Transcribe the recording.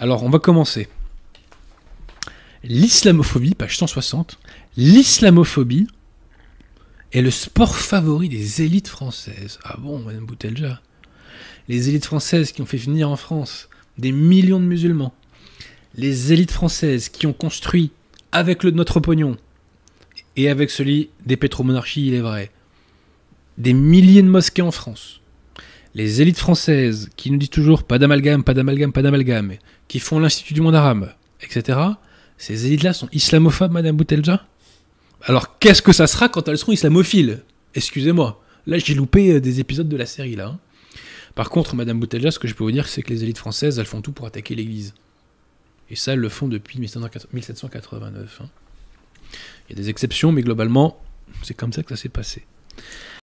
Alors, on va commencer. L'islamophobie, page 160. L'islamophobie est le sport favori des élites françaises. Ah bon, Madame Boutelja Les élites françaises qui ont fait venir en France des millions de musulmans. Les élites françaises qui ont construit, avec le notre pognon, et avec celui des pétromonarchies, il est vrai, des milliers de mosquées en France les élites françaises qui nous disent toujours pas d'amalgame, pas d'amalgame, pas d'amalgame, qui font l'Institut du monde arabe, etc., ces élites-là sont islamophobes, Madame Boutelja Alors qu'est-ce que ça sera quand elles seront islamophiles Excusez-moi, là j'ai loupé euh, des épisodes de la série là. Hein. Par contre, Madame Boutelja, ce que je peux vous dire, c'est que les élites françaises, elles font tout pour attaquer l'Église. Et ça, elles le font depuis 1789. Hein. Il y a des exceptions, mais globalement, c'est comme ça que ça s'est passé.